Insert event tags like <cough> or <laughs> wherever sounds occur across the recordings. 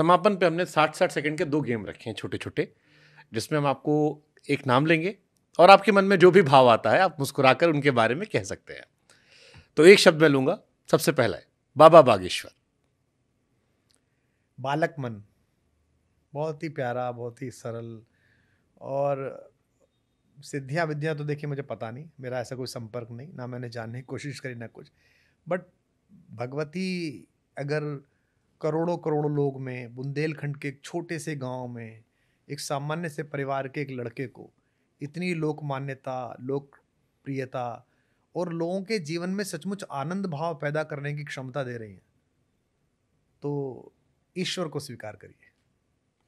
समापन पे हमने साठ साठ सेकंड के दो गेम रखे हैं छोटे छोटे जिसमें हम आपको एक नाम लेंगे और आपके मन में जो भी भाव आता है आप मुस्कुरा कर उनके बारे में कह सकते हैं तो एक शब्द मैं लूंगा सबसे पहला है बाबा बागेश्वर बालक मन बहुत ही प्यारा बहुत ही सरल और सिद्धियाँ विद्या तो देखिए मुझे पता नहीं मेरा ऐसा कोई संपर्क नहीं ना मैंने जानने की कोशिश करी ना कुछ बट भगवती अगर करोड़ों करोड़ों लोग में बुंदेलखंड के एक छोटे से गांव में एक सामान्य से परिवार के एक लड़के को इतनी लोक मान्यता लोकप्रियता और लोगों के जीवन में सचमुच आनंद भाव पैदा करने की क्षमता दे रही है तो ईश्वर को स्वीकार करिए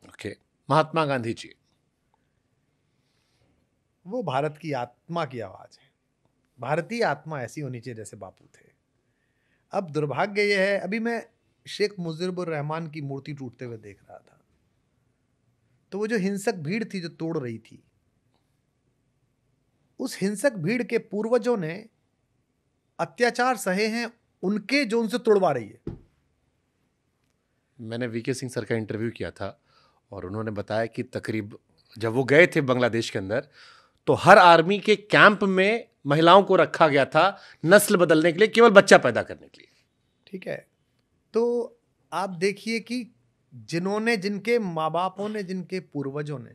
ओके okay. महात्मा गांधी जी वो भारत की आत्मा की आवाज़ है भारतीय आत्मा ऐसी होनी चाहिए जैसे बापू थे अब दुर्भाग्य यह है अभी मैं शेख मुजिबर रहमान की मूर्ति टूटते हुए देख रहा था तो वो जो हिंसक भीड़ थी जो तोड़ रही थी उस हिंसक भीड़ के पूर्वजों ने अत्याचार सहे हैं उनके जो उनसे तोड़वा रही है मैंने वीके सिंह सर का इंटरव्यू किया था और उन्होंने बताया कि तकरीब जब वो गए थे बांग्लादेश के अंदर तो हर आर्मी के कैंप में महिलाओं को रखा गया था नस्ल बदलने के लिए केवल बच्चा पैदा करने के लिए ठीक है तो आप देखिए कि जिन्होंने जिनके माँ बापों ने जिनके पूर्वजों ने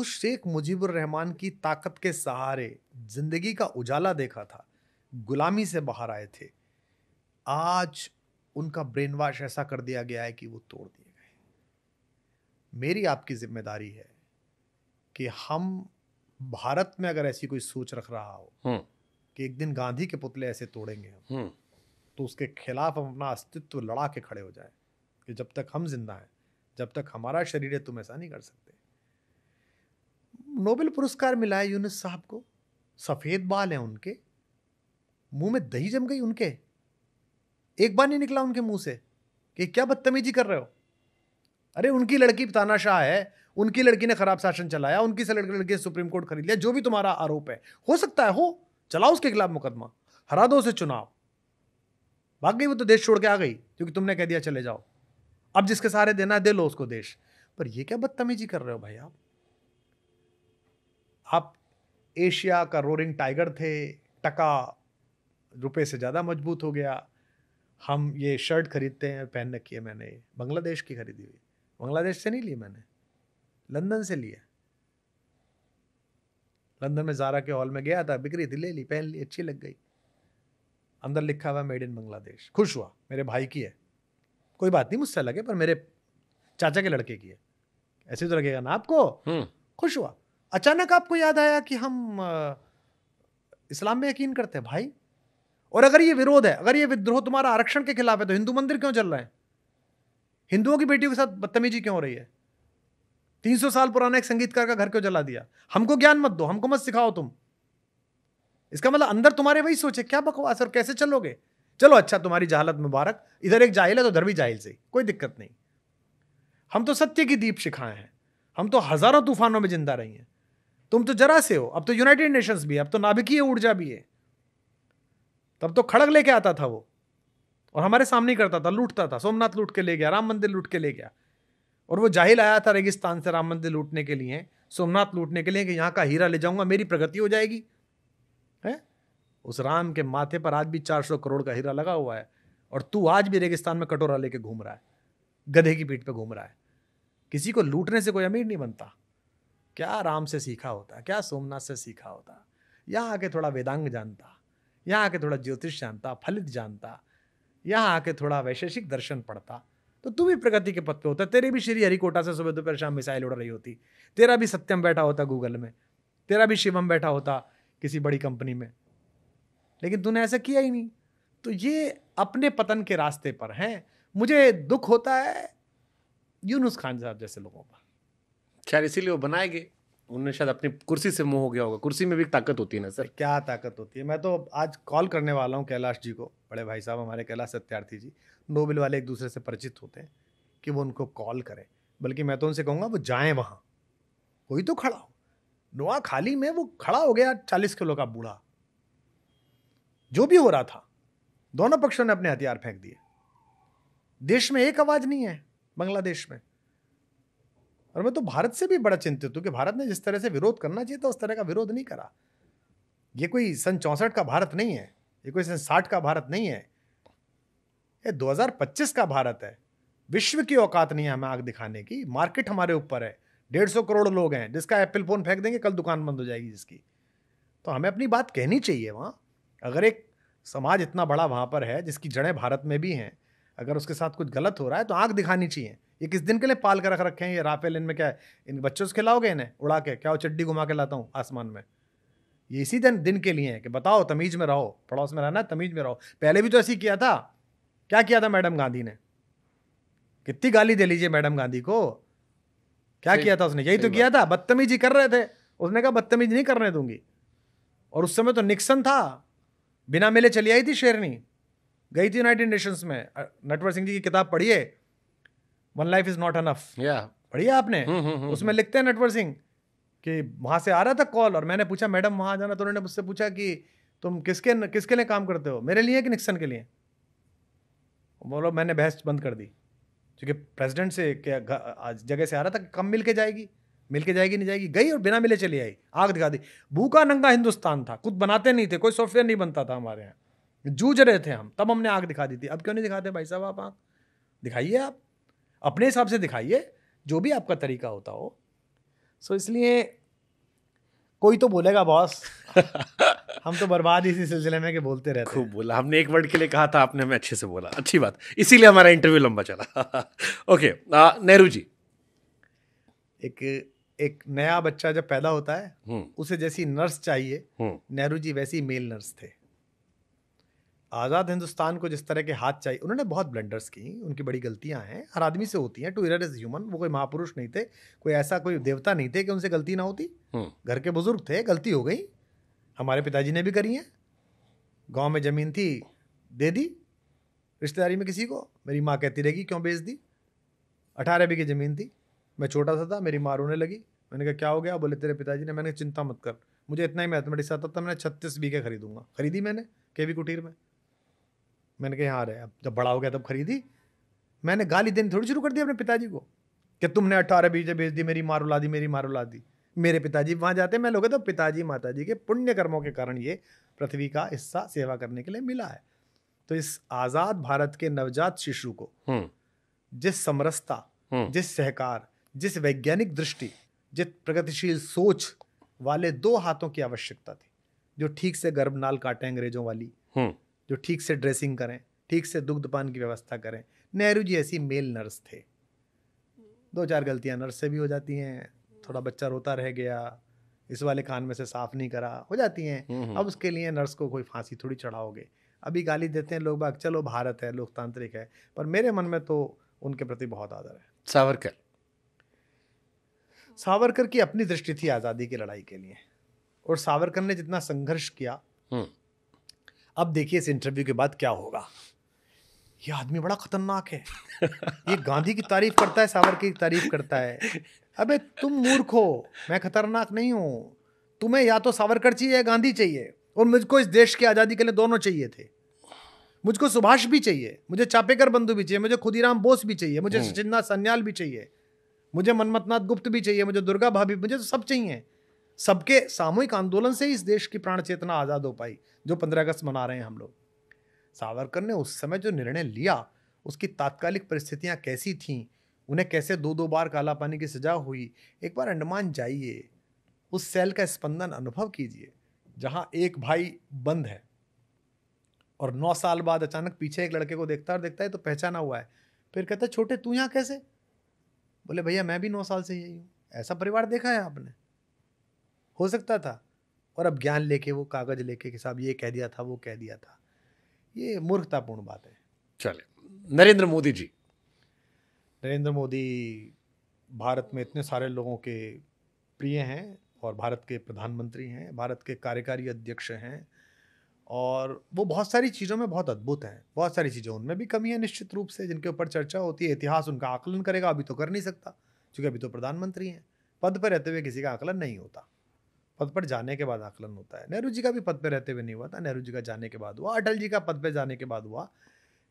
उस शेख मुजीबुर रहमान की ताकत के सहारे जिंदगी का उजाला देखा था गुलामी से बाहर आए थे आज उनका ब्रेन वॉश ऐसा कर दिया गया है कि वो तोड़ दिए गए मेरी आपकी जिम्मेदारी है कि हम भारत में अगर ऐसी कोई सोच रख रहा हो हम्म। कि एक दिन गांधी के पुतले ऐसे तोड़ेंगे हम हम्म। तो उसके खिलाफ हम अपना अस्तित्व लड़ा के खड़े हो जाए कि जब तक हम जिंदा हैं जब तक हमारा शरीर है तुम ऐसा नहीं कर सकते नोबेल पुरस्कार मिला है यूनिस साहब को सफ़ेद बाल हैं उनके मुंह में दही जम गई उनके एक बार नहीं निकला उनके मुंह से कि क्या बदतमीजी कर रहे हो अरे उनकी लड़की तानाशाह है उनकी लड़की ने खराब शासन चलाया उनकी से लड़की लड़की सुप्रीम कोर्ट खरीद लिया जो भी तुम्हारा आरोप है हो सकता है हो चलाओ उसके खिलाफ मुकदमा हरा दो से चुनाव भाग गई वो तो देश छोड़ के आ गई क्योंकि तुमने कह दिया चले जाओ अब जिसके सहारे देना है दे लो उसको देश पर ये क्या बदतमीजी कर रहे हो भाई आप आप एशिया का रोरिंग टाइगर थे टका रुपए से ज़्यादा मजबूत हो गया हम ये शर्ट खरीदते हैं पहन रखी है मैंने बांग्लादेश की खरीदी हुई बांग्लादेश से नहीं ली मैंने लंदन से लिया लंदन में जारा के हॉल में गया था बिक्री थी ले ली पहन ली अच्छी लग गई अंदर लिखा हुआ मेड इन बांग्लादेश खुश हुआ मेरे भाई की है कोई बात नहीं मुझसे लगे पर मेरे चाचा के लड़के की है ऐसे तो लगेगा ना आपको हम्म। खुश हुआ अचानक आपको याद आया कि हम इस्लाम में यकीन करते हैं भाई और अगर ये विरोध है अगर ये विद्रोह तुम्हारा आरक्षण के खिलाफ है तो हिंदू मंदिर क्यों चल रहे हैं हिंदुओं की बेटियों के साथ बदतमीजी क्यों हो रही है तीन सौ साल पुराना एक संगीतकार का घर क्यों जला दिया हमको ज्ञान मत दो हमको मत सिखाओ तुम इसका मतलब अंदर तुम्हारे वही सोचे क्या बकवास और कैसे चलोगे चलो अच्छा तुम्हारी जहालत मुबारक इधर एक जाहिल है तो उधर भी जाहिल से कोई दिक्कत नहीं हम तो सत्य की दीप सिखाए हैं हम तो हजारों तूफानों में जिंदा रही हैं तुम तो जरा से हो अब तो यूनाइटेड नेशंस भी है अब तो नाभिकीय ऊर्जा भी है तब तो खड़ग लेके आता था वो और हमारे सामने ही करता था लूटता था सोमनाथ लूट के ले गया राम मंदिर लूट के ले गया और वो जाहिल आया था रेगिस्तान से राम मंदिर लूटने के लिए सोमनाथ लूटने के लिए कि यहाँ का हीरा ले जाऊंगा मेरी प्रगति हो जाएगी उस राम के माथे पर आज भी चार सौ करोड़ का हीरा लगा हुआ है और तू आज भी रेगिस्तान में कटोरा लेके घूम रहा है गधे की पीठ पे घूम रहा है किसी को लूटने से कोई अमीर नहीं बनता क्या राम से सीखा होता क्या सोमनाथ से सीखा होता यहाँ आके थोड़ा वेदांग जानता यहाँ आके थोड़ा ज्योतिष जानता फलित जानता यहाँ आके थोड़ा वैशेषिक दर्शन पढ़ता तो तू भी प्रगति के पथ पे होता तेरे भी श्री हरिकोटा से सुबह दोपहर शाम मिसाइल उड़ रही होती तेरा भी सत्यम बैठा होता गूगल में तेरा भी शिवम बैठा होता किसी बड़ी कंपनी में लेकिन तूने ऐसा किया ही नहीं तो ये अपने पतन के रास्ते पर हैं मुझे दुख होता है यूनुस खान साहब जैसे लोगों पर खैर इसीलिए वो बनाए गए उन्होंने शायद अपनी कुर्सी से मुंह हो गया होगा कुर्सी में भी ताकत होती है ना सर क्या ताकत होती है मैं तो आज कॉल करने वाला हूँ कैलाश जी को बड़े भाई साहब हमारे कैलाश सत्यार्थी जी नोबेल वाले एक दूसरे से परिचित होते हैं कि वो उनको कॉल करें बल्कि मैं तो उनसे कहूँगा वो जाएँ वहाँ कोई तो खड़ा हो नोआ खाली में वो खड़ा हो गया चालीस किलो का बूढ़ा जो भी हो रहा था दोनों पक्षों ने अपने हथियार फेंक दिए देश में एक आवाज नहीं है बांग्लादेश में और मैं तो भारत से भी बड़ा चिंतित हूं कि भारत ने जिस तरह से विरोध करना चाहिए था उस तरह का विरोध नहीं करा ये कोई सन चौसठ का भारत नहीं है ये कोई सन साठ का भारत नहीं है ये 2025 का भारत है विश्व की औकात नहीं है हमें आग दिखाने की मार्केट हमारे ऊपर है डेढ़ सौ करोड़ लोग हैं जिसका एप्पल फ़ोन फेंक देंगे कल दुकान बंद हो जाएगी जिसकी तो हमें अपनी बात कहनी चाहिए वहाँ अगर एक समाज इतना बड़ा वहाँ पर है जिसकी जड़ें भारत में भी हैं अगर उसके साथ कुछ गलत हो रहा है तो आँख दिखानी चाहिए ये किस दिन के लिए पाल कर रख रखे हैं ये राफेल इनमें क्या है इन बच्चों से खिलाओगे इन्हें उड़ा के क्या वो चड्डी घुमा के लाता हूँ आसमान में ये इसी दिन दिन के लिए है कि बताओ तमीज़ में रहो पड़ोस में रहना तमीज़ में रहो पहले भी तो ऐसे ही किया था क्या किया था मैडम गांधी ने कितनी गाली दे लीजिए मैडम गांधी को क्या किया था उसने यही तो किया था बदतमीजी कर रहे थे उसने कहा बदतमीजी नहीं करने दूंगी और उस समय तो निक्सन था बिना मिले चली आई थी शेरनी गई थी यूनाइटेड नेशंस में नटवर सिंह जी की किताब पढ़िए one life is not enough पढ़िए आपने हम्म, हम्म, हम्म, उसमें लिखते हैं नटवर सिंह कि वहाँ से आ रहा था कॉल और मैंने पूछा मैडम वहाँ जाना तो उन्होंने मुझसे पूछा कि तुम किसके किसके लिए काम करते हो मेरे लिए कि निक्सन के लिए बोलो मैंने बहस बंद कर दी क्योंकि प्रेसिडेंट से क्या जगह से आ रहा था कम मिल के जाएगी मिल के जाएगी नहीं जाएगी गई और बिना मिले चली आई आग दिखा दी भूखा नंगा हिंदुस्तान था खुद बनाते नहीं थे कोई सॉफ्टवेयर नहीं बनता था हमारे यहाँ जूझ रहे थे हम तब हमने आग दिखा दी थी अब क्यों नहीं दिखाते भाई साहब आप आग दिखाइए आप अपने हिसाब से दिखाइए जो भी आपका तरीका होता हो सो इसलिए कोई तो बोलेगा बॉस <laughs> हम तो बर्बाद इसी सिलसिले में के बोलते रहते खूब बोला हमने एक वर्ड के लिए कहा था आपने हमें अच्छे से बोला अच्छी बात इसीलिए हमारा इंटरव्यू लंबा चला ओके <laughs> नेहरू जी एक एक नया बच्चा जब पैदा होता है हम्म। उसे जैसी नर्स चाहिए हम्म। नेहरू जी वैसी मेल नर्स थे आज़ाद हिंदुस्तान को जिस तरह के हाथ चाहिए उन्होंने बहुत ब्लेंडर्स की उनकी बड़ी गलतियाँ हैं हर आदमी से होती हैं टू इज ह्यूमन वो कोई महापुरुष नहीं थे कोई ऐसा कोई देवता नहीं थे कि उनसे गलती ना होती हम्म। घर के बुजुर्ग थे गलती हो गई हमारे पिताजी ने भी करी है गाँव में ज़मीन थी दे दी रिश्तेदारी में किसी को मेरी माँ कहती रहेगी क्यों बेच दी अठारह बीघे ज़मीन थी मैं छोटा सा था मेरी माँ रोने लगी मैंने कहा क्या हो गया बोले तेरे पिताजी ने मैंने चिंता मत कर मुझे इतना ही मैथमेटिक्स आता था मैंने छत्तीस बीघे खरीदूंगा खरीदी मैंने के वी कुटीर में मैंने कहा यहाँ रहे अब जब बड़ा हो गया तब खरीदी मैंने गाली देनी थोड़ी शुरू कर दी अपने पिताजी को कि तुमने अट्ठारह बीजे भेज दी मेरी मारू ला दी मेरी मारू ला दी मेरे पिताजी वहाँ जाते मैं लोग तो पिताजी माताजी के पुण्य कर्मों के कारण ये पृथ्वी का हिस्सा सेवा करने के लिए मिला है तो इस आज़ाद भारत के नवजात शिशु को जिस समरसता जिस सहकार जिस वैज्ञानिक दृष्टि जिस प्रगतिशील सोच वाले दो हाथों की आवश्यकता थी जो ठीक से गर्भनाल काटें अंग्रेजों वाली हम्म। जो ठीक से ड्रेसिंग करें ठीक से दुग्धपान की व्यवस्था करें नेहरू जी ऐसी मेल नर्स थे दो चार गलतियाँ नर्स से भी हो जाती हैं थोड़ा बच्चा रोता रह गया इस वाले खान में से साफ नहीं करा हो जाती हैं हम्म, हम्म। अब उसके लिए नर्स को कोई फांसी थोड़ी चढ़ाओगे अभी गाली देते हैं लोग बाग चलो भारत है लोकतांत्रिक है पर मेरे मन में तो उनके प्रति बहुत आदर है सावरकर सावरकर की अपनी दृष्टि थी आज़ादी की लड़ाई के लिए और सावरकर ने जितना संघर्ष किया हम्म। अब देखिए इस इंटरव्यू के बाद क्या होगा ये आदमी बड़ा खतरनाक है ये गांधी की तारीफ करता है सावरकर की तारीफ करता है अबे तुम मूर्ख हो मैं खतरनाक नहीं हूँ तुम्हें या तो सावरकर चाहिए या गांधी चाहिए और मुझको इस देश की आज़ादी के लिए दोनों चाहिए थे मुझको सुभाष भी चाहिए मुझे चापेकर बंधु भी चाहिए मुझे खुदीराम बोस भी चाहिए मुझे हम्म। सचिन्ना सन्याल भी चाहिए मुझे मनमतनाथ गुप्त भी चाहिए मुझे दुर्गा भाभी मुझे तो सब चाहिए सबके सामूहिक आंदोलन से ही इस देश की प्राण चेतना आज़ाद हो पाई जो पंद्रह अगस्त मना रहे हैं हम लोग सावरकर ने उस समय जो निर्णय लिया उसकी तात्कालिक परिस्थितियां कैसी थीं उन्हें कैसे दो दो बार काला पानी की सजा हुई एक बार अंडमान जाइए उस सेल का स्पंदन अनुभव कीजिए जहाँ एक भाई बंद है और नौ साल बाद अचानक पीछे एक लड़के को देखता है और देखता है तो पहचाना हुआ है फिर कहता है छोटे तू यहाँ कैसे बोले भैया मैं भी नौ साल से यही हूँ ऐसा परिवार देखा है आपने हो सकता था और अब ज्ञान लेके वो कागज लेके कि साहब ये कह दिया था वो कह दिया था ये मूर्खतापूर्ण बात है चले नरेंद्र मोदी जी नरेंद्र मोदी भारत में इतने सारे लोगों के प्रिय हैं और भारत के प्रधानमंत्री हैं भारत के कार्यकारी अध्यक्ष हैं और वो बहुत सारी चीज़ों में बहुत अद्भुत हैं बहुत सारी चीज़ें उनमें भी कमी है निश्चित रूप से जिनके ऊपर चर्चा होती है इतिहास उनका आकलन करेगा अभी तो कर नहीं सकता क्योंकि अभी तो प्रधानमंत्री हैं पद पर रहते हुए किसी का आकलन नहीं होता पद पर जाने के बाद आकलन होता है नेहरू जी का भी पद पर रहते हुए नहीं हुआ था नेहरू जी का जाने के बाद हुआ अटल जी का पद पर जाने के बाद हुआ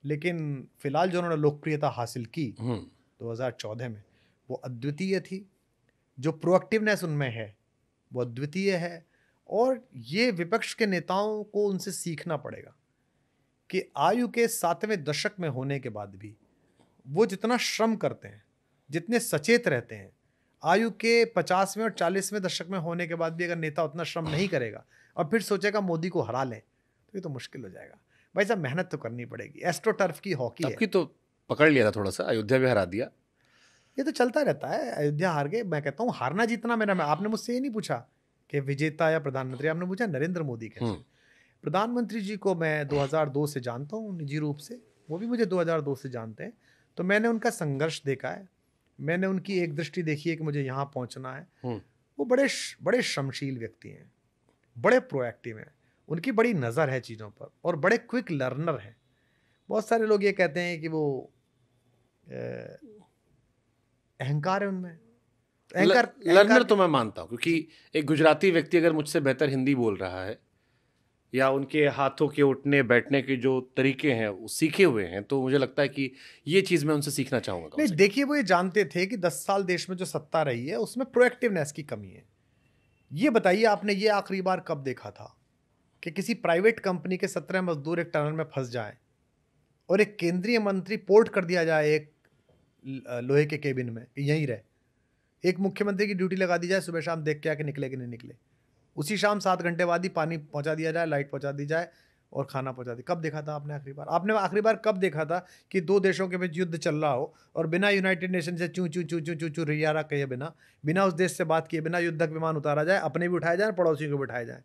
लेकिन फिलहाल जो उन्होंने लोकप्रियता हासिल की हम्म। दो में वो अद्वितीय थी जो प्रोएक्टिवनेस उनमें है वो अद्वितीय है और ये विपक्ष के नेताओं को उनसे सीखना पड़ेगा कि आयु के सातवें दशक में होने के बाद भी वो जितना श्रम करते हैं जितने सचेत रहते हैं आयु के पचासवें और चालीसवें दशक में होने के बाद भी अगर नेता उतना श्रम नहीं करेगा और फिर सोचेगा मोदी को हरा लें तो ये तो मुश्किल हो जाएगा भाई साहब मेहनत तो करनी पड़ेगी एस्ट्रोटर्फ की हॉकी है तो पकड़ लिया था थोड़ा सा अयोध्या भी हरा दिया ये तो चलता रहता है अयोध्या हार गए मैं कहता हूँ हारना जीतना मेरा मैं आपने मुझसे ये नहीं पूछा के विजेता या प्रधानमंत्री आपने पूछा नरेंद्र मोदी कैसे हम्म। प्रधानमंत्री जी को मैं 2002 से जानता हूँ निजी रूप से वो भी मुझे 2002 से जानते हैं तो मैंने उनका संघर्ष देखा है मैंने उनकी एक दृष्टि देखी है कि मुझे यहाँ पहुँचना है हम्म। वो बड़े बड़े श्रमशील व्यक्ति हैं बड़े प्रोएक्टिव हैं उनकी बड़ी नज़र है चीज़ों पर और बड़े क्विक लर्नर हैं बहुत सारे लोग ये कहते हैं कि वो अहंकार है उनमें एंकर लर्नर तो मैं मानता हूँ क्योंकि एक गुजराती व्यक्ति अगर मुझसे बेहतर हिंदी बोल रहा है या उनके हाथों के उठने बैठने के जो तरीके हैं वो सीखे हुए हैं तो मुझे लगता है कि ये चीज़ मैं उनसे सीखना चाहूँगा नहीं देखिए वो ये जानते थे कि दस साल देश में जो सत्ता रही है उसमें प्रोएक्टिवनेस की कमी है ये बताइए आपने ये आखिरी बार कब देखा था कि किसी प्राइवेट कंपनी के सत्रह मजदूर एक टनल में फंस जाए और एक केंद्रीय मंत्री पोर्ट कर दिया जाए एक लोहे के केबिन में यहीं रहे एक मुख्यमंत्री की ड्यूटी लगा दी जाए सुबह शाम देख के आके निकले कि नहीं निकले उसी शाम सात घंटे बाद ही पानी पहुंचा दिया जाए लाइट पहुंचा दी जाए और खाना पहुंचा दी कब देखा था आपने आखिरी बार आपने आखिरी बार कब देखा था कि दो देशों के बीच युद्ध चल रहा हो और बिना यूनाइटेड नेशन से चू चू चू चू चू चू रियारा कहे बिना बिना उस देश से बात किए बिना युद्धक विमान उतारा जाए अपने भी उठाए जाए पड़ोसियों को भी उठाए जाए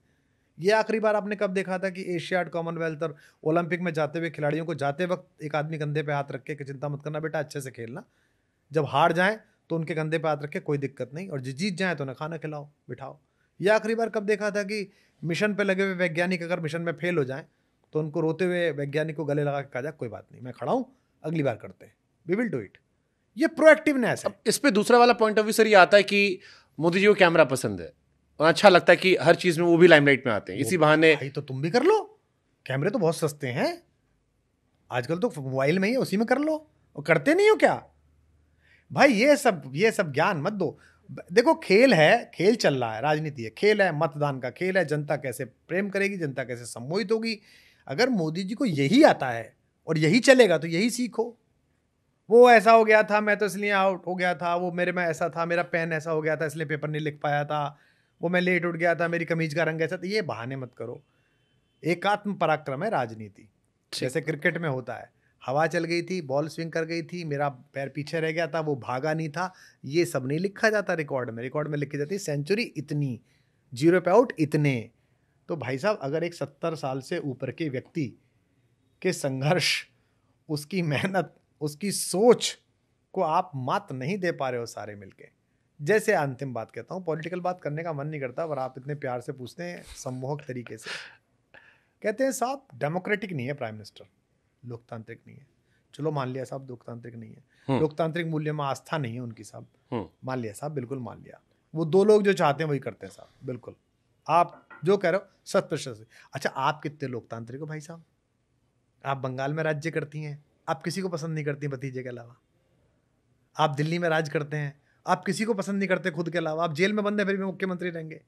ये आखिरी बार आपने कब देखा था कि एशियाड कॉमनवेल्थ और ओलंपिक में जाते हुए खिलाड़ियों को जाते वक्त एक आदमी कंधे पर हाथ रख के चिंता मत करना बेटा अच्छे से खेलना जब हार जाएँ तो उनके कंधे पर हाथ रखे कोई दिक्कत नहीं और जो जीत जाए तो उन्हें खाना खिलाओ बिठाओ या आखिरी बार कब देखा था कि मिशन पर लगे हुए वैज्ञानिक अगर मिशन में फेल हो जाए तो उनको रोते हुए वैज्ञानिक को गले लगा के कहा जाए कोई बात नहीं मैं खड़ा हूँ अगली बार करते हैं वी विल डू इट ये प्रोएक्टिवनेस है इस पर दूसरा वाला पॉइंट ऑफ व्यू सर ये आता है कि मोदी जी को कैमरा पसंद है और अच्छा लगता है कि हर चीज में वो भी लाइमलाइट में आते हैं इसी बहाने तो तुम भी कर लो कैमरे तो बहुत सस्ते हैं आजकल तो मोबाइल में ही उसी में कर लो और करते नहीं हो क्या भाई ये सब ये सब ज्ञान मत दो देखो खेल है खेल चल रहा है राजनीति है खेल है मतदान का खेल है जनता कैसे प्रेम करेगी जनता कैसे सम्मोहित होगी अगर मोदी जी को यही आता है और यही चलेगा तो यही सीखो वो ऐसा हो गया था मैं तो इसलिए आउट हो गया था वो मेरे में ऐसा था मेरा पेन ऐसा हो गया था इसलिए पेपर नहीं लिख पाया था वो मैं लेट उठ गया था मेरी कमीज का रंग ऐसा था ये बहाने मत करो एकात्म पराक्रम है राजनीति जैसे क्रिकेट में होता है हवा चल गई थी बॉल स्विंग कर गई थी मेरा पैर पीछे रह गया था वो भागा नहीं था ये सब नहीं लिखा जाता रिकॉर्ड में रिकॉर्ड में लिखी जाती सेंचुरी इतनी जीरो पे आउट इतने तो भाई साहब अगर एक सत्तर साल से ऊपर के व्यक्ति के संघर्ष उसकी मेहनत उसकी सोच को आप मात नहीं दे पा रहे हो सारे मिलके जैसे अंतिम बात कहता हूँ पॉलिटिकल बात करने का मन नहीं करता पर आप इतने प्यार से पूछते हैं सम्मोहक तरीके से कहते हैं साहब डेमोक्रेटिक नहीं है प्राइम मिनिस्टर लोकतांत्रिक नहीं है चलो मान लिया साहब लोकतांत्रिक नहीं है हम्म। लोकतांत्रिक मूल्य में आस्था नहीं है उनकी साहब हम्म। मान लिया साहब बिल्कुल मान लिया वो दो लोग जो चाहते हैं वही करते हैं साहब बिल्कुल आप जो कह रहे हो सत प्रतिशत अच्छा आप कितने लोकतांत्रिक हो भाई साहब आप बंगाल में राज्य करती हैं आप किसी को पसंद नहीं करती भतीजे के अलावा आप दिल्ली में राज करते हैं आप किसी को पसंद नहीं करते खुद के अलावा आप जेल में बंद हैं फिर भी मुख्यमंत्री रहेंगे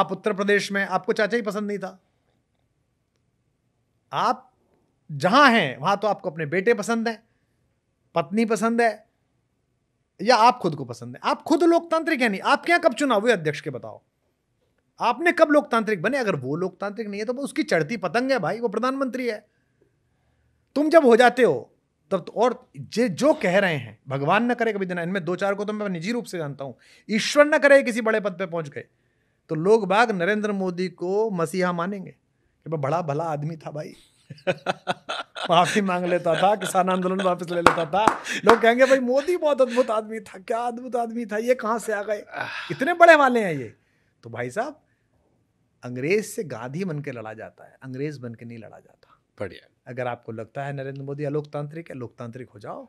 आप उत्तर प्रदेश में आपको चाचा ही पसंद नहीं था आप जहां हैं वहां तो आपको अपने बेटे पसंद हैं पत्नी पसंद है या आप खुद को पसंद है आप खुद लोकतांत्रिक है नहीं आपके क्या कब चुनाव हुए अध्यक्ष के बताओ आपने कब लोकतांत्रिक बने अगर वो लोकतांत्रिक नहीं है तो उसकी चढ़ती पतंग है भाई वो प्रधानमंत्री है तुम जब हो जाते हो तब तो और जे जो कह रहे हैं भगवान ना करे कभी देना इनमें दो चार को तो मैं निजी रूप से जानता हूं ईश्वर ना करे किसी बड़े पद पर पहुंच गए तो लोग बाग नरेंद्र मोदी को मसीहा मानेंगे कि बड़ा भला आदमी था भाई माफी मांग लेता था किसान आंदोलन वापस ले लेता था लोग कहेंगे भाई मोदी बहुत अद्भुत आदमी था क्या अद्भुत आदमी था ये कहाँ से आ गए इतने बड़े वाले हैं ये तो भाई साहब अंग्रेज से गांधी बन के लड़ा जाता है अंग्रेज बन के नहीं लड़ा जाता बढ़िया अगर आपको लगता है नरेंद्र मोदी अलोकतांत्रिक है लोकतांत्रिक हो जाओ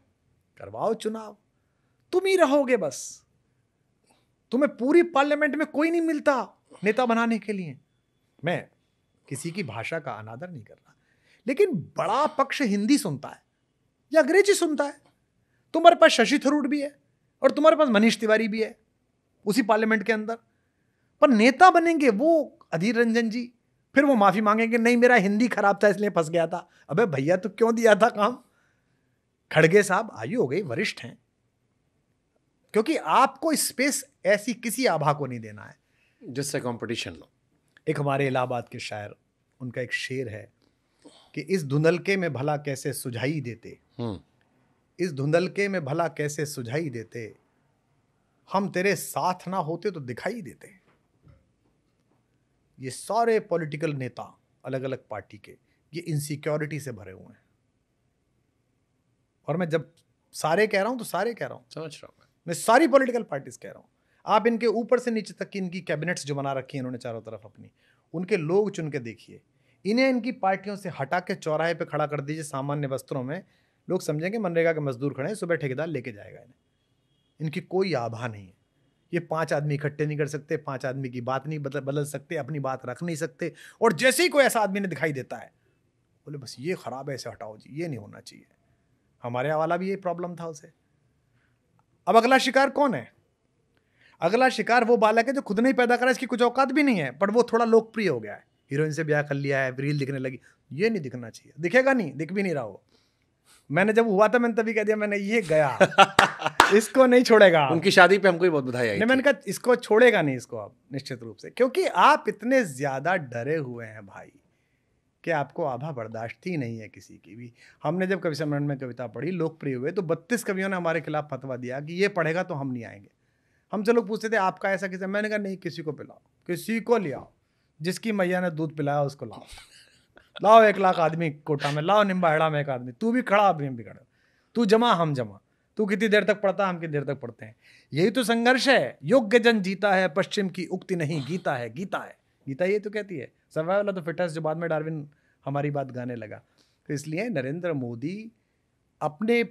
करवाओ चुनाव तुम ही रहोगे बस तुम्हें पूरी पार्लियामेंट में कोई नहीं मिलता नेता बनाने के लिए मैं किसी की भाषा का अनादर नहीं कर रहा लेकिन बड़ा पक्ष हिंदी सुनता है या अंग्रेजी सुनता है तुम्हारे पास शशि थरूर भी है और तुम्हारे पास मनीष तिवारी भी है उसी पार्लियामेंट के अंदर पर नेता बनेंगे वो अधीर रंजन जी फिर वो माफ़ी मांगेंगे नहीं मेरा हिंदी खराब था इसलिए फंस गया था अबे भैया तो क्यों दिया था काम खड़गे साहब आयु हो गई वरिष्ठ हैं क्योंकि आपको स्पेस ऐसी किसी आभा को नहीं देना है जिससे कंपटीशन लो एक हमारे इलाहाबाद के शायर उनका एक शेर है कि इस धुंधलके में भला कैसे सुझाई देते हम्म। इस धुंधलके में भला कैसे सुझाई देते हम तेरे साथ ना होते तो दिखाई देते ये सारे पॉलिटिकल नेता अलग अलग पार्टी के ये इनसिक्योरिटी से भरे हुए हैं और मैं जब सारे कह रहा हूं तो सारे कह रहा हूं समझ रहा हूं मैं सारी पॉलिटिकल पार्टीज कह रहा हूं आप इनके ऊपर से नीचे तक की इनकी कैबिनेट्स जो बना रखी है इन्होंने चारों तरफ अपनी उनके लोग चुन के देखिए इन्हें इनकी पार्टियों से हटा के चौराहे पे खड़ा कर दीजिए सामान्य वस्त्रों में लोग समझेंगे मनरेगा के मजदूर खड़े हैं सुबह ठेकेदार लेके जाएगा इन्हें इनकी कोई आभा नहीं है ये पांच आदमी इकट्ठे नहीं कर सकते पांच आदमी की बात नहीं बदल बदल सकते अपनी बात रख नहीं सकते और जैसे ही कोई ऐसा आदमी ने दिखाई देता है बोले बस ये ख़राब है ऐसे हटाओ जी ये नहीं होना चाहिए हमारे वाला भी ये प्रॉब्लम था उसे अब अगला शिकार कौन है अगला शिकार वो बालक है जो खुद नहीं पैदा करा इसकी कुछ औकात भी नहीं है पर वो थोड़ा लोकप्रिय हो गया है हीरोइन से ब्याह कर लिया है रील दिखने लगी ये नहीं दिखना चाहिए दिखेगा नहीं दिख भी नहीं रहा वो मैंने जब हुआ था मैंने तभी कह दिया मैंने ये गया <laughs> इसको नहीं छोड़ेगा उनकी शादी पे हमको ही बहुत बधाई आई मैंने कहा इसको छोड़ेगा नहीं इसको आप निश्चित रूप से क्योंकि आप इतने ज़्यादा डरे हुए हैं भाई कि आपको आभा बर्दाश्त ही नहीं है किसी की भी हमने जब कवि सम्मेलन में कविता पढ़ी लोकप्रिय हुए तो बत्तीस कवियों ने हमारे खिलाफ फतवा दिया कि ये पढ़ेगा तो हम नहीं आएंगे हमसे लोग पूछते थे आपका ऐसा किसा मैंने कहा नहीं किसी को पिलाओ किसी को ले आओ जिसकी मैया ने दूध पिलाया उसको लाओ लाओ एक लाख आदमी कोटा में लाओ निम्बाहेड़ा में एक आदमी तू भी खड़ा आदमी भी खड़ा तू जमा हम जमा तू कितनी देर तक पढ़ता है हम कितनी देर तक पढ़ते हैं यही तो संघर्ष है योग्य जन जीता है पश्चिम की उक्ति नहीं गीता है गीता है गीता ये तो कहती है सर्वाइवल तो द फिटेस्ट जो बाद में डार्विन हमारी बात गाने लगा तो इसलिए नरेंद्र मोदी अपने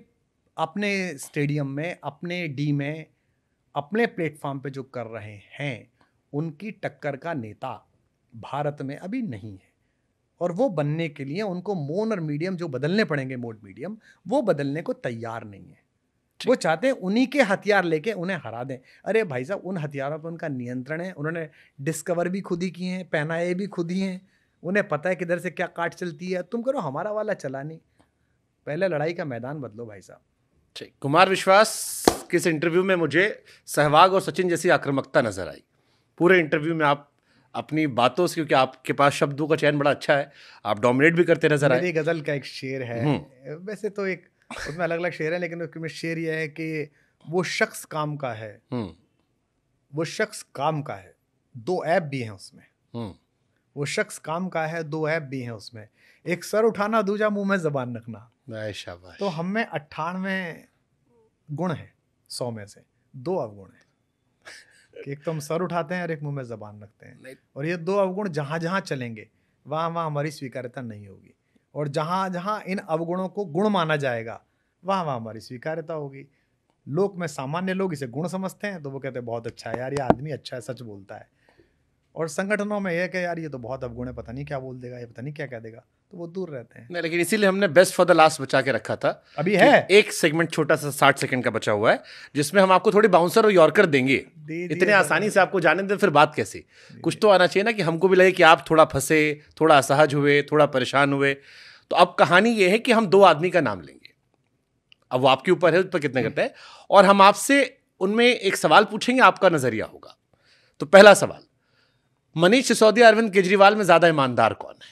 अपने स्टेडियम में अपने डी में अपने प्लेटफॉर्म पे जो कर रहे हैं उनकी टक्कर का नेता भारत में अभी नहीं है और वो बनने के लिए उनको मोन और मीडियम जो बदलने पड़ेंगे मोड मीडियम वो बदलने को तैयार नहीं है वो चाहते हैं उन्हीं के हथियार लेके उन्हें हरा दें अरे भाई साहब उन हथियारों पर उनका नियंत्रण है उन्होंने डिस्कवर भी खुद ही किए हैं पहनाए भी खुद ही हैं उन्हें पता है किधर से क्या काट चलती है तुम करो हमारा वाला चला नहीं पहले लड़ाई का मैदान बदलो भाई साहब ठीक कुमार विश्वास किस इंटरव्यू में मुझे सहवाग और सचिन जैसी आक्रमकता नजर आई पूरे इंटरव्यू में आप अपनी बातों से क्योंकि आपके पास शब्दों का चयन बड़ा अच्छा है आप डोमिनेट भी करते नजर आए गज़ल का एक शेर है हम्म। वैसे तो एक उसमें अलग अलग शेर है लेकिन उसमें शेर यह है कि वो शख्स काम का है हम्म। वो शख्स काम का है दो ऐप भी हैं उसमें हम्म। वो शख्स काम का है दो ऐप भी हैं उसमें एक सर उठाना दूजा मुंह में जबान रखना तो हमें अट्ठानवे गुण है सौ में से दो अवगुण है कि एक तो हम सर उठाते हैं और एक मुंह में जबान रखते हैं और ये दो अवगुण जहाँ जहाँ चलेंगे वहाँ वहाँ हमारी स्वीकार्यता नहीं होगी और जहाँ जहाँ इन अवगुणों को गुण माना जाएगा वहाँ वहाँ हमारी स्वीकार्यता होगी लोक में सामान्य लोग इसे गुण समझते हैं तो वो कहते हैं बहुत अच्छा है यार ये आदमी अच्छा है सच बोलता है और संगठनों में यह कि यार ये तो बहुत अवगुण है पता नहीं क्या बोल देगा ये पता नहीं क्या कह देगा तो वो दूर रहते हैं लेकिन इसीलिए हमने बेस्ट फॉर द लास्ट बचा के रखा था अभी है एक सेगमेंट छोटा सा साठ सेकंड का बचा हुआ है जिसमें हम आपको थोड़ी बाउंसर और यॉर्कर देंगे दे इतने आसानी से आपको जाने दें फिर बात कैसे कुछ तो आना चाहिए ना कि हमको भी लगे कि आप थोड़ा फंसे थोड़ा असहज हुए थोड़ा परेशान हुए तो अब कहानी ये है कि हम दो आदमी का नाम लेंगे अब वो आपके ऊपर है उस पर कितने हम्म। करते हैं और हम आपसे उनमें एक सवाल पूछेंगे आपका नजरिया होगा तो पहला सवाल मनीष सिसोदिया अरविंद केजरीवाल में ज्यादा ईमानदार कौन है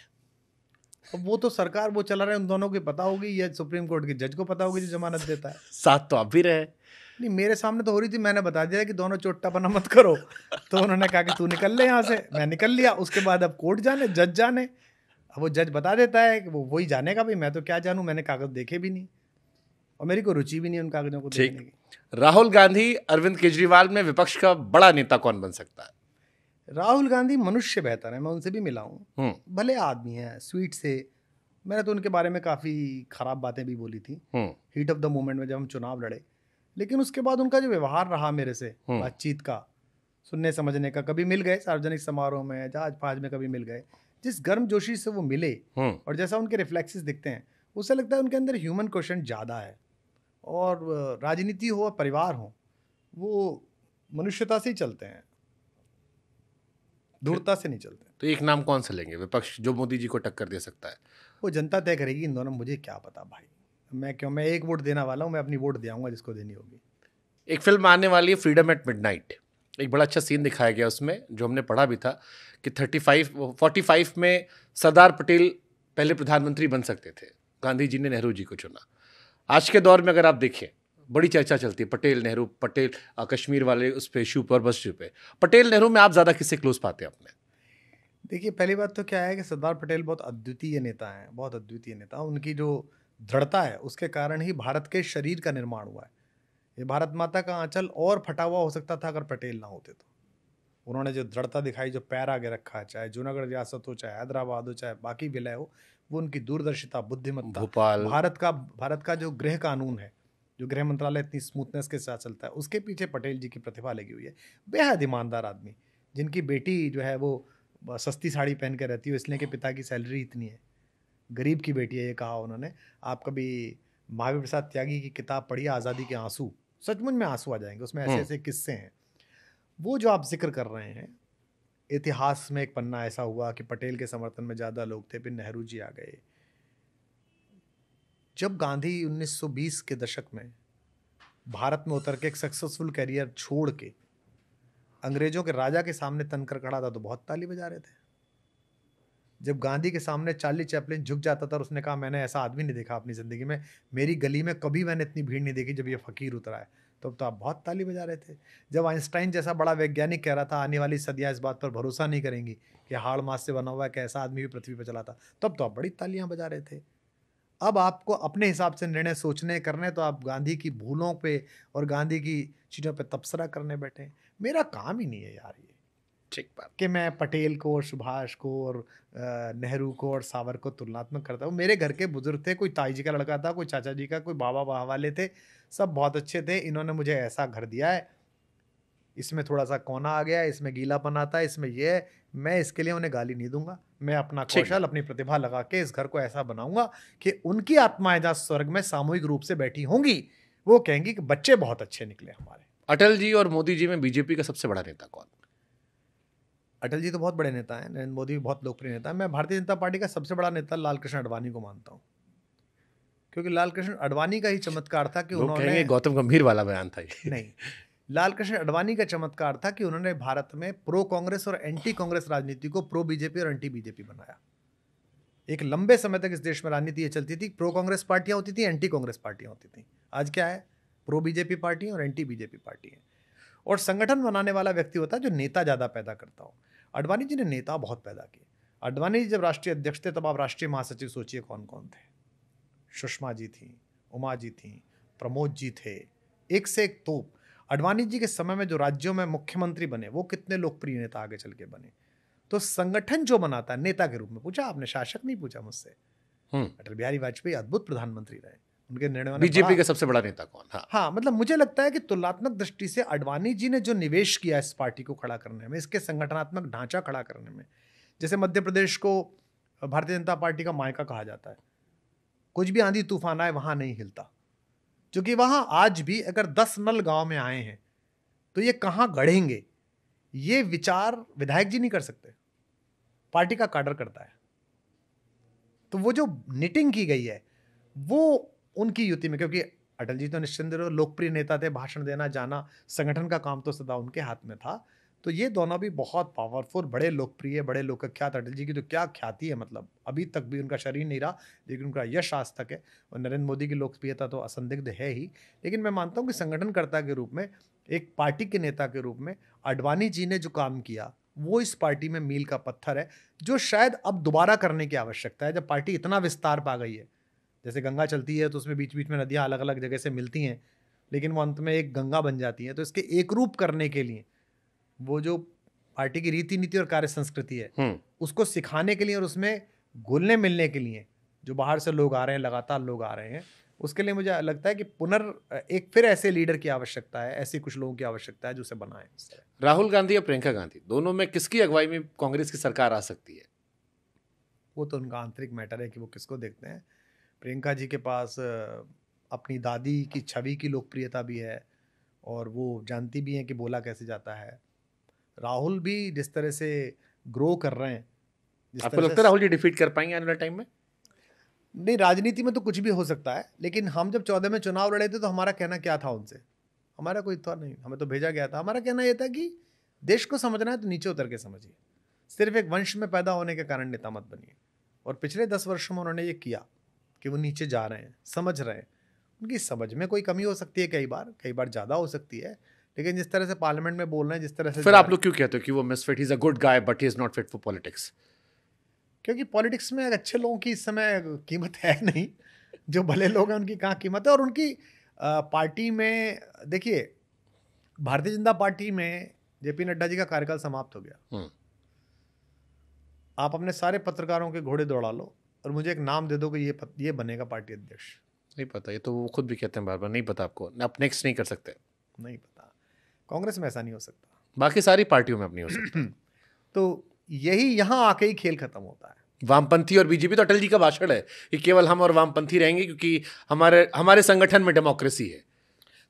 अब वो तो सरकार वो चला रहे हैं उन दोनों की पता होगी या सुप्रीम कोर्ट के जज को पता होगी जो जमानत देता है <laughs> साथ तो आप भी रहे नहीं मेरे सामने तो हो रही थी मैंने बता दिया कि दोनों चोटा पना मत करो तो उन्होंने कहा कि तू निकल ले यहाँ से मैं निकल लिया उसके बाद अब कोर्ट जाने जज जाने अब वो जज बता देता है कि वो वही जानेगा भाई मैं तो क्या जानूँ मैंने कागज़ देखे भी नहीं और मेरी को रुचि भी नहीं उन कागज़ों को देखने की राहुल गांधी अरविंद केजरीवाल में विपक्ष का बड़ा नेता कौन बन सकता है राहुल गांधी मनुष्य बेहतर है मैं उनसे भी मिला हूँ हम्म। भले आदमी हैं स्वीट से मैंने तो उनके बारे में काफ़ी ख़राब बातें भी बोली थी हीट ऑफ द मोमेंट में जब हम चुनाव लड़े लेकिन उसके बाद उनका जो व्यवहार रहा मेरे से हम्म। बातचीत का सुनने समझने का कभी मिल गए सार्वजनिक समारोह में जहाज फाज में कभी मिल गए जिस गर्म जोशी से वो मिले हम्म। और जैसा उनके रिफ्लेक्सेस दिखते हैं उसे लगता है उनके अंदर ह्यूमन क्वेश्चन ज़्यादा है और राजनीति हो और परिवार हो वो मनुष्यता से ही चलते हैं दूरता से नहीं चलते तो एक नाम कौन सा लेंगे विपक्ष जो मोदी जी को टक्कर दे सकता है वो जनता तय करेगी इन दोनों मुझे क्या पता भाई मैं क्यों मैं एक वोट देने वाला हूँ मैं अपनी वोट दे आऊँगा जिसको देनी होगी एक फिल्म आने वाली है फ्रीडम एट मिड एक बड़ा अच्छा सीन दिखाया गया उसमें जो हमने पढ़ा भी था कि थर्टी फाइव फोर्टी फाइव में सरदार पटेल पहले प्रधानमंत्री बन सकते थे गांधी जी ने नेहरू जी को चुना आज के दौर में अगर आप देखें बड़ी चर्चा चलती है पटेल नेहरू पटेल कश्मीर वाले उस पर इशू पर बस पे पटेल नेहरू में आप ज़्यादा किससे क्लोज पाते हैं अपने देखिए पहली बात तो क्या है कि सरदार पटेल बहुत अद्वितीय नेता हैं बहुत अद्वितीय नेता उनकी जो दृढ़ता है उसके कारण ही भारत के शरीर का निर्माण हुआ है ये भारत माता का आंचल और फटा हुआ हो सकता था अगर पटेल ना होते तो उन्होंने जो दृढ़ता दिखाई जो पैर आगे रखा चाहे जूनागढ़ रियासत हो चाहे हैदराबाद हो चाहे बाकी विलय हो वो उनकी दूरदर्शिता बुद्धिमत्ता भोपाल भारत का भारत का जो गृह कानून है जो गृह मंत्रालय इतनी स्मूथनेस के साथ चलता है उसके पीछे पटेल जी की प्रतिभा लगी हुई है बेहद ईमानदार आदमी जिनकी बेटी जो है वो सस्ती साड़ी पहन के रहती हो इसलिए कि पिता की सैलरी इतनी है गरीब की बेटी है ये कहा उन्होंने आप कभी महावीर प्रसाद त्यागी की किताब पढ़ी आज़ादी के आंसू सचमुच में आंसू आ जाएंगे उसमें ऐसे हम्म। ऐसे किस्से हैं वो जो आप जिक्र कर रहे हैं इतिहास में एक पन्ना ऐसा हुआ कि पटेल के समर्थन में ज़्यादा लोग थे फिर नेहरू जी आ गए जब गांधी 1920 के दशक में भारत में उतर के एक सक्सेसफुल करियर छोड़ के अंग्रेजों के राजा के सामने तनकर खड़ा था तो बहुत ताली बजा रहे थे जब गांधी के सामने चार्ली चैपलिन झुक जाता था और तो उसने कहा मैंने ऐसा आदमी नहीं देखा अपनी ज़िंदगी में मेरी गली में कभी मैंने इतनी भीड़ नहीं देखी जब ये फ़कीर उतरा है तब तो, तो आप बहुत ताली बजा रहे थे जब आइंस्टाइन जैसा बड़ा वैज्ञानिक कह रहा था आने वाली सदियाँ इस बात पर भरोसा नहीं करेंगी कि हाड़ मास से बना हुआ एक ऐसा आदमी भी पृथ्वी पर चला था तब तो, तो आप बड़ी तालियाँ बजा रहे थे अब आपको अपने हिसाब से निर्णय सोचने करने तो आप गांधी की भूलों पे और गांधी की चीज़ों पे तबसरा करने बैठे मेरा काम ही नहीं है यार ये ठीक बात कि मैं पटेल को और सुभाष को और नेहरू को और सावर को तुलनात्मक करता हूँ मेरे घर के बुजुर्ग थे कोई ताई जी का लड़का था कोई चाचा जी का कोई बाबा वाले थे सब बहुत अच्छे थे इन्होंने मुझे ऐसा घर दिया है इसमें थोड़ा सा कोना आ गया इसमें गीलापन आता है इसमें ये मैं इसके लिए उन्हें गाली नहीं दूंगा मैं अपना कौशल अपनी प्रतिभा लगा के इस घर को ऐसा बनाऊंगा कि उनकी आत्माएं जहाँ स्वर्ग में सामूहिक रूप से बैठी होंगी वो कहेंगी कि बच्चे बहुत अच्छे निकले हमारे अटल जी और मोदी जी में बीजेपी का सबसे बड़ा नेता कौन अटल जी तो बहुत बड़े नेता हैं नरेंद्र मोदी भी बहुत लोकप्रिय नेता है मैं भारतीय जनता पार्टी का सबसे बड़ा नेता लाल कृष्ण अडवाणी को मानता हूँ क्योंकि लाल कृष्ण अडवाणी का ही चमत्कार था कि उन्होंने गौतम गंभीर वाला बयान था नहीं लालकृष्ण अडवाणी का चमत्कार था कि उन्होंने भारत में प्रो कांग्रेस और एंटी कांग्रेस राजनीति को प्रो बीजेपी और एंटी बीजेपी बनाया एक लंबे समय तक इस देश में राजनीति ये चलती थी प्रो कांग्रेस पार्टियाँ होती थी एंटी कांग्रेस पार्टियाँ होती थी आज क्या है प्रो बीजेपी पार्टी और एंटी बीजेपी पार्टी है और संगठन बनाने वाला व्यक्ति होता है जो नेता ज़्यादा पैदा करता हो अडवाणी जी ने नेता बहुत पैदा किए अडवाणी जी जब राष्ट्रीय अध्यक्ष थे तब आप राष्ट्रीय महासचिव सोचिए कौन कौन थे सुषमा जी थी उमा जी थी प्रमोद जी थे एक से एक तोप अडवाणी जी के समय में जो राज्यों में मुख्यमंत्री बने वो कितने लोकप्रिय नेता आगे चल के बने तो संगठन जो बनाता है नेता के रूप में पूछा आपने शासक नहीं पूछा मुझसे हम्म। अटल बिहारी वाजपेयी अद्भुत प्रधानमंत्री रहे उनके निर्णय बीजेपी का सबसे बड़ा नेता कौन हाँ हाँ मतलब मुझे लगता है कि तुलनात्मक दृष्टि से अडवाणी जी ने जो निवेश किया इस पार्टी को खड़ा करने में इसके संगठनात्मक ढांचा खड़ा करने में जैसे मध्य प्रदेश को भारतीय जनता पार्टी का मायका कहा जाता है कुछ भी आंधी तूफान आए वहाँ नहीं हिलता क्योंकि वहाँ आज भी अगर दस नल गांव में आए हैं तो ये कहाँ गढ़ेंगे ये विचार विधायक जी नहीं कर सकते पार्टी का काडर करता है तो वो जो निटिंग की गई है वो उनकी युति में क्योंकि अटल जी तो निश्चिंत लोकप्रिय नेता थे भाषण देना जाना संगठन का काम तो सदा उनके हाथ में था तो ये दोनों भी बहुत पावरफुल बड़े लोकप्रिय बड़े लोकख्यात अटल जी की तो क्या ख्याति है मतलब अभी तक भी उनका शरीर नहीं रहा लेकिन उनका यश आज तक है और नरेंद्र मोदी की लोकप्रियता तो असंदिग्ध है ही लेकिन मैं मानता हूँ कि संगठनकर्ता के रूप में एक पार्टी के नेता के रूप में अडवाणी जी ने जो काम किया वो इस पार्टी में मील का पत्थर है जो शायद अब दोबारा करने की आवश्यकता है जब पार्टी इतना विस्तार पा गई है जैसे गंगा चलती है तो उसमें बीच बीच में नदियाँ अलग अलग जगह से मिलती हैं लेकिन वो अंत में एक गंगा बन जाती है तो इसके एक रूप करने के लिए वो जो पार्टी की रीति नीति और कार्य संस्कृति है हम्म। उसको सिखाने के लिए और उसमें घुलने मिलने के लिए जो बाहर से लोग आ रहे हैं लगातार लोग आ रहे हैं उसके लिए मुझे लगता है कि पुनर् एक फिर ऐसे लीडर की आवश्यकता है ऐसे कुछ लोगों की आवश्यकता है जो उसे बनाए राहुल गांधी और प्रियंका गांधी दोनों में किसकी अगुवाई में कांग्रेस की सरकार आ सकती है वो तो उनका आंतरिक मैटर है कि वो किसको देखते हैं प्रियंका जी के पास अपनी दादी की छवि की लोकप्रियता भी है और वो जानती भी हैं कि बोला कैसे जाता है राहुल भी जिस तरह से ग्रो कर रहे हैं आपको लगता है राहुल जी डिफीट कर पाएंगे आने वाले टाइम में नहीं राजनीति में तो कुछ भी हो सकता है लेकिन हम जब चौदह में चुनाव लड़े थे तो हमारा कहना क्या था उनसे हमारा कोई था नहीं हमें तो भेजा गया था हमारा कहना यह था कि देश को समझना है तो नीचे उतर के समझिए सिर्फ एक वंश में पैदा होने के कारण नेता मत बनिए और पिछले दस वर्षों में उन्होंने ये किया कि वो नीचे जा रहे हैं समझ रहे हैं उनकी समझ में कोई कमी हो सकती है कई बार कई बार ज़्यादा हो सकती है लेकिन जिस तरह से पार्लियामेंट में बोल रहे हैं जिस तरह से फिर आप लोग क्यों कहते हो कि वो misfit is a good guy but he is not fit for politics क्योंकि पॉलिटिक्स में अच्छे लोगों की इस समय कीमत है नहीं जो भले लोग हैं उनकी कहाँ कीमत है और उनकी पार्टी में देखिए भारतीय जनता पार्टी में जेपी नड्डा जी का कार्यकाल समाप्त हो गया हम्म। आप अपने सारे पत्रकारों के घोड़े दौड़ा लो और मुझे एक नाम दे दो कि ये पत, ये बनेगा पार्टी अध्यक्ष नहीं पता ये तो वो खुद भी कहते हैं बार बार नहीं पता आपको आप नेक्स्ट नहीं कर सकते नहीं पता कांग्रेस में ऐसा नहीं हो सकता बाकी सारी पार्टियों में अपनी हो सकता <clears throat> तो यही यहाँ आके ही खेल खत्म होता है वामपंथी और बीजेपी तो अटल जी का भाषण है कि केवल हम और वामपंथी रहेंगे क्योंकि हमारे हमारे संगठन में डेमोक्रेसी है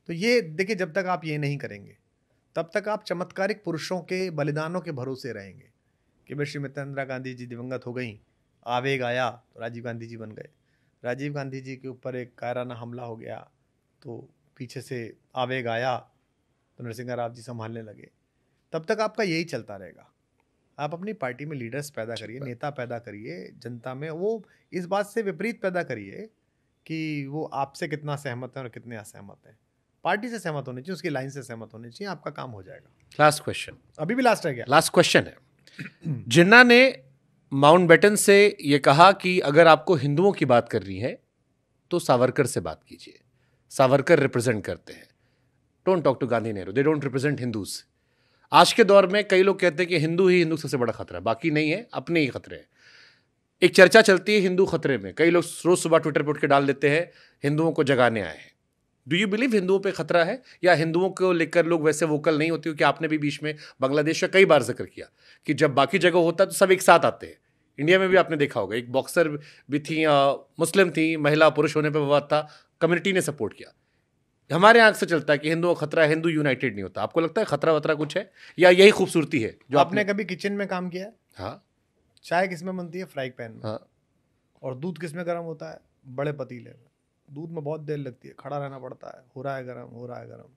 तो ये देखिए जब तक आप ये नहीं करेंगे तब तक आप चमत्कारिक पुरुषों के बलिदानों के भरोसे रहेंगे कि भाई श्रीमती इंदिरा गांधी जी दिवंगत हो गई आवेग आया तो राजीव गांधी जी बन गए राजीव गांधी जी के ऊपर एक कायराना हमला हो गया तो पीछे से आवेग आया तो नरसिंह राव जी संभालने लगे तब तक आपका यही चलता रहेगा आप अपनी पार्टी में लीडर्स पैदा करिए नेता पैदा करिए जनता में वो इस बात से विपरीत पैदा करिए कि वो आपसे कितना सहमत है और कितने असहमत हैं पार्टी से सहमत होनी चाहिए उसकी लाइन से सहमत होनी चाहिए आपका काम हो जाएगा लास्ट क्वेश्चन अभी भी लास्ट रह गया लास्ट क्वेश्चन है जिन्ना ने माउंट बेटन से ये कहा कि अगर आपको हिंदुओं की बात करनी है तो सावरकर से बात कीजिए सावरकर रिप्रेजेंट करते हैं don't talk to Gandhi Nehru they don't represent Hindus आज के दौर में कई लोग कहते हैं कि हिंदू ही हिंदू सबसे बड़ा खतरा है बाकी नहीं है अपने ही खतरे हैं एक चर्चा चलती है हिंदू खतरे में कई लोग रोज सुबह ट्विटर पर उठ के डाल देते हैं हिंदुओं को जगाने आए हैं डू यू बिलीव हिंदुओं पे खतरा है या हिंदुओं को लेकर लोग वैसे वोकल नहीं होते क्योंकि आपने भी बीच में बांग्लादेश का कई बार जिक्र किया कि जब बाकी जगह होता तो सब एक साथ आते हैं इंडिया में भी आपने देखा होगा एक बॉक्सर भी थी मुस्लिम थी महिला पुरुष होने पर विवाद था कम्युनिटी ने सपोर्ट किया हमारे आंख से चलता है कि हिंदुओं खतरा हिंदू यूनाइटेड नहीं होता आपको लगता है खतरा वतरा कुछ है या यही खूबसूरती है जो आपने, आपने कभी किचन में काम किया है हाँ चाय किस में बनती है फ्राई पैन में हाँ और दूध किस में गर्म होता है बड़े पतीले में दूध में बहुत देर लगती है खड़ा रहना पड़ता है हो रहा है गर्म हो रहा है गर्म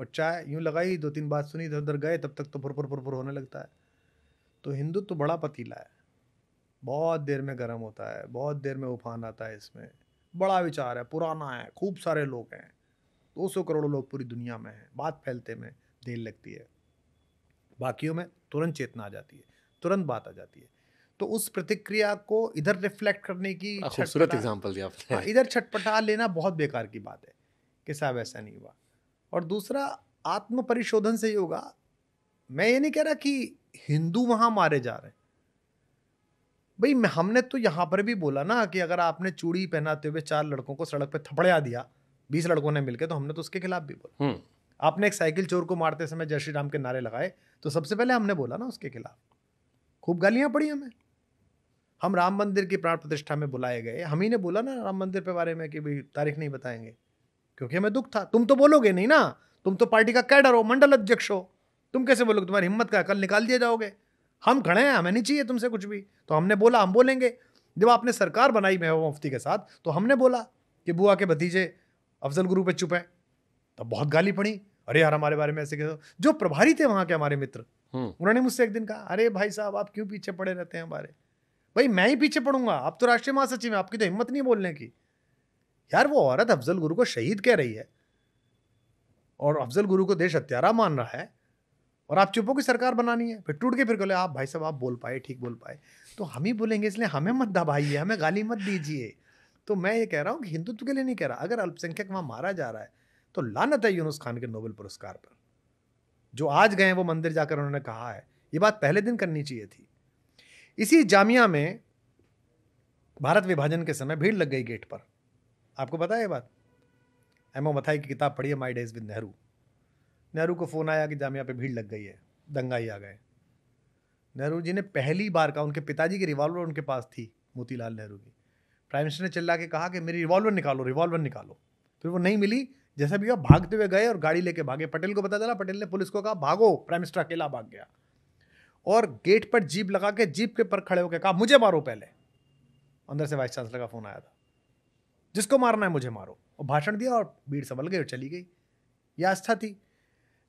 और चाय यूँ लगाई दो तीन बात सुनी इधर उधर गए तब तक तो फुरफुर फुरपुर होने लगता है तो हिंदू तो बड़ा पतीला है बहुत देर में गर्म होता है बहुत देर में उफान आता है इसमें बड़ा विचार है पुराना है खूब सारे लोग हैं 200 करोड़ लोग पूरी दुनिया में हैं बात फैलते में देर लगती है बाकियों में तुरंत चेतना आ जाती है तुरंत बात आ जाती है तो उस प्रतिक्रिया को इधर रिफ्लेक्ट करने की खूबसूरत एग्जाम्पल दिया आपने हाँ, इधर छटपटा लेना बहुत बेकार की बात है कि साहब ऐसा नहीं हुआ और दूसरा आत्म परिशोधन से ही होगा मैं ये नहीं कह रहा कि हिंदू वहाँ मारे जा रहे हैं भाई हमने तो यहाँ पर भी बोला ना कि अगर आपने चूड़ी पहनाते हुए चार लड़कों को सड़क पर थपड़िया दिया बीस लड़कों ने मिलकर तो हमने तो उसके खिलाफ भी बोला हम्म। आपने एक साइकिल चोर को मारते समय जय श्री राम के नारे लगाए तो सबसे पहले हमने बोला ना उसके खिलाफ खूब गालियाँ पड़ी हमें हम राम मंदिर की प्राण प्रतिष्ठा में बुलाए गए हम ही ने बोला ना राम मंदिर के बारे में कि भाई तारीख नहीं बताएंगे क्योंकि हमें दुख था तुम तो बोलोगे नहीं ना तुम तो पार्टी का कैडर हो मंडल अध्यक्ष हो तुम कैसे बोलोगे तुम्हारी हिम्मत का कल निकाल दिए जाओगे हम खड़े हैं हमें नहीं चाहिए तुमसे कुछ भी तो हमने बोला हम बोलेंगे जब आपने सरकार बनाई महबूबा मुफ्ती के साथ तो हमने बोला कि बुआ के भतीजे अफजल गुरु पे चुप है तब बहुत गाली पड़ी अरे यार हमारे बारे में ऐसे कैसे जो प्रभारी थे वहां के हमारे मित्र हम्म। उन्होंने मुझसे एक दिन कहा अरे भाई साहब आप क्यों पीछे पड़े रहते हैं हमारे भाई मैं ही पीछे पड़ूंगा आप तो राष्ट्रीय महासचिव हैं आपकी तो हिम्मत नहीं बोलने की यार वो औरत अफजल गुरु को शहीद कह रही है और अफजल गुरु को देश हत्यारा मान रहा है और आप चुपों की सरकार बनानी है फिर टूट के फिर बोले आप भाई साहब आप बोल पाए ठीक बोल पाए तो हम ही बोलेंगे इसलिए हमें मत दबाइए हमें गाली मत दीजिए तो मैं ये कह रहा हूँ कि हिंदुत्व के लिए नहीं कह रहा अगर अल्पसंख्यक वहाँ मारा जा रहा है तो लानत है यूनुस खान के नोबेल पुरस्कार पर जो आज गए हैं वो मंदिर जाकर उन्होंने कहा है ये बात पहले दिन करनी चाहिए थी इसी जामिया में भारत विभाजन के समय भीड़ लग गई गेट पर आपको पता है ये बात एम ओ मथाई की किताब पढ़ी है my days with Nehru Nehru को फ़ोन आया कि जामिया पे भीड़ लग गई है दंगाई आ गए नेहरू जी ने पहली बार कहा उनके पिताजी की रिवॉल्वर उनके पास थी मोतीलाल नेहरू की प्राइम मिनिस्टर ने चिल्ला के कहा कि मेरी रिवॉल्वर निकालो रिवॉल्वर निकालो फिर वो नहीं मिली जैसा भी हुआ भागते हुए गए और गाड़ी लेके भागे पटेल को बता चला पटेल ने पुलिस को कहा भागो प्राइम मिनिस्टर अकेला भाग गया और गेट पर जीप लगा के जीप के पर खड़े होकर कहा मुझे मारो पहले अंदर से वाइस चांसलर का फोन आया था जिसको मारना है मुझे मारो और भाषण दिया और भीड़ संभल गई और चली गई यह आस्था थी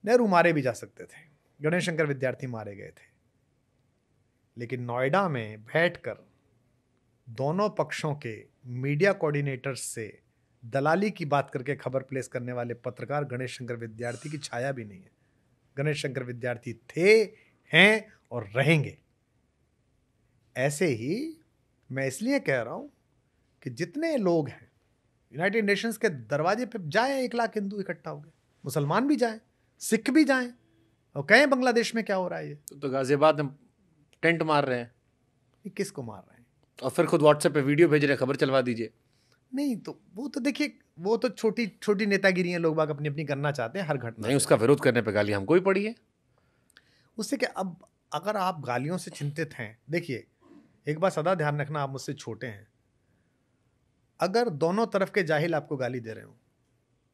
नेहरू मारे भी जा सकते थे गणेश शंकर विद्यार्थी मारे गए थे लेकिन नोएडा में बैठकर दोनों पक्षों के मीडिया कोऑर्डिनेटर्स से दलाली की बात करके खबर प्लेस करने वाले पत्रकार गणेश शंकर विद्यार्थी की छाया भी नहीं है गणेश शंकर विद्यार्थी थे हैं और रहेंगे ऐसे ही मैं इसलिए कह रहा हूं कि जितने लोग हैं यूनाइटेड नेशंस के दरवाजे पे जाए एक लाख हिंदू इकट्ठा हो गए मुसलमान भी जाए सिख भी जाए और कहें बांग्लादेश में क्या हो रहा है ये तो, तो गाजियाबाद में टेंट मार रहे हैं किसको मार रहे हैं और फिर खुद व्हाट्सएप पे वीडियो भेज रहे खबर चलवा दीजिए नहीं तो वो तो देखिए वो तो छोटी छोटी नेतागिरी हैं लोग बाग अपनी अपनी करना चाहते हैं हर घटना नहीं उसका विरोध करने पर गाली हमको ही पड़ी है उससे क्या अब अगर आप गालियों से चिंतित हैं देखिए एक बार सदा ध्यान रखना आप मुझसे छोटे हैं अगर दोनों तरफ के जाहिल आपको गाली दे रहे हो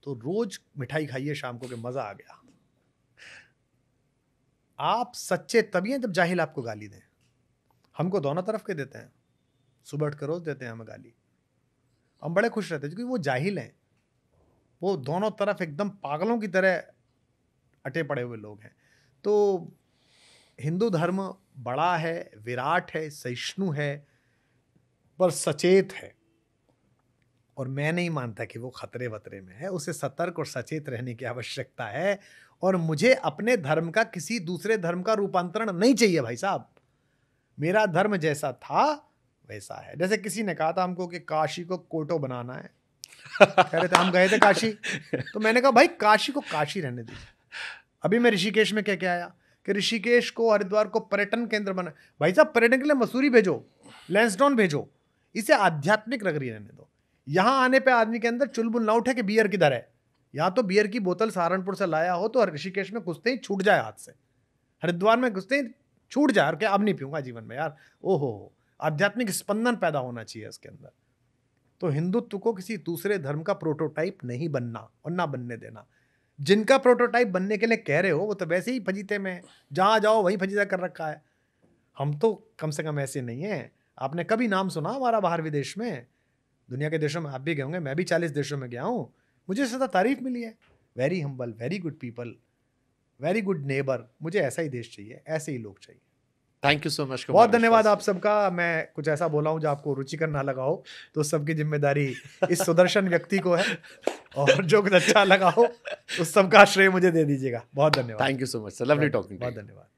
तो रोज मिठाई खाइए शाम को के मज़ा आ गया आप सच्चे तभी हैं जब जाहिल आपको गाली दें हमको दोनों तरफ के देते हैं सुबह उठ कर रोज़ देते हैं हमें गाली हम बड़े खुश रहते हैं क्योंकि वो जाहिल हैं वो दोनों तरफ एकदम पागलों की तरह अटे पड़े हुए लोग हैं तो हिंदू धर्म बड़ा है विराट है सहिष्णु है पर सचेत है और मैं नहीं मानता कि वो खतरे वतरे में है उसे सतर्क और सचेत रहने की आवश्यकता है और मुझे अपने धर्म का किसी दूसरे धर्म का रूपांतरण नहीं चाहिए भाई साहब मेरा धर्म जैसा था वैसा है जैसे किसी ने कहा था हमको कि काशी को कोटो बनाना है <laughs> कह रहे थे हम गए थे काशी तो मैंने कहा भाई काशी को काशी रहने दी अभी मैं ऋषिकेश में क्या क्या आया कि ऋषिकेश को हरिद्वार को पर्यटन केंद्र बना भाई साहब पर्यटन के लिए मसूरी भेजो लेंसडॉन भेजो इसे आध्यात्मिक नगरी रहने दो यहाँ आने पे आदमी के अंदर चुलबुल ना उठे कि बियर किधर है यहाँ तो बियर की बोतल सहारनपुर से लाया हो तो ऋषिकेश में घुसते ही छूट जाए हाथ से हरिद्वार में घुसते ही छूट जाए और क्या अब नहीं पीऊँगा जीवन में यार ओहो हो आध्यात्मिक स्पंदन पैदा होना चाहिए इसके अंदर तो हिंदुत्व को किसी दूसरे धर्म का प्रोटोटाइप नहीं बनना और ना बनने देना जिनका प्रोटोटाइप बनने के लिए कह रहे हो वो तो वैसे ही फजीते में जहाँ जाओ वहीं फजीता कर रखा है हम तो कम से कम ऐसे नहीं हैं आपने कभी नाम सुना हमारा बाहर विदेश में दुनिया के देशों में आप भी गए होंगे मैं भी चालीस देशों में गया हूँ मुझे सदा तारीफ मिली है very humble very good people very good neighbour मुझे ऐसा ही देश चाहिए ऐसे ही लोग चाहिए थैंक यू सो मच बहुत धन्यवाद आप सबका मैं कुछ ऐसा बोला हूँ जो आपको रुचिकर ना लगाओ तो सबकी जिम्मेदारी इस सुदर्शन व्यक्ति को है और जो कुछ अच्छा लगाओ उस सबका श्रेय मुझे दे दीजिएगा बहुत धन्यवाद thank you so much sir lovely talking बहुत धन्यवाद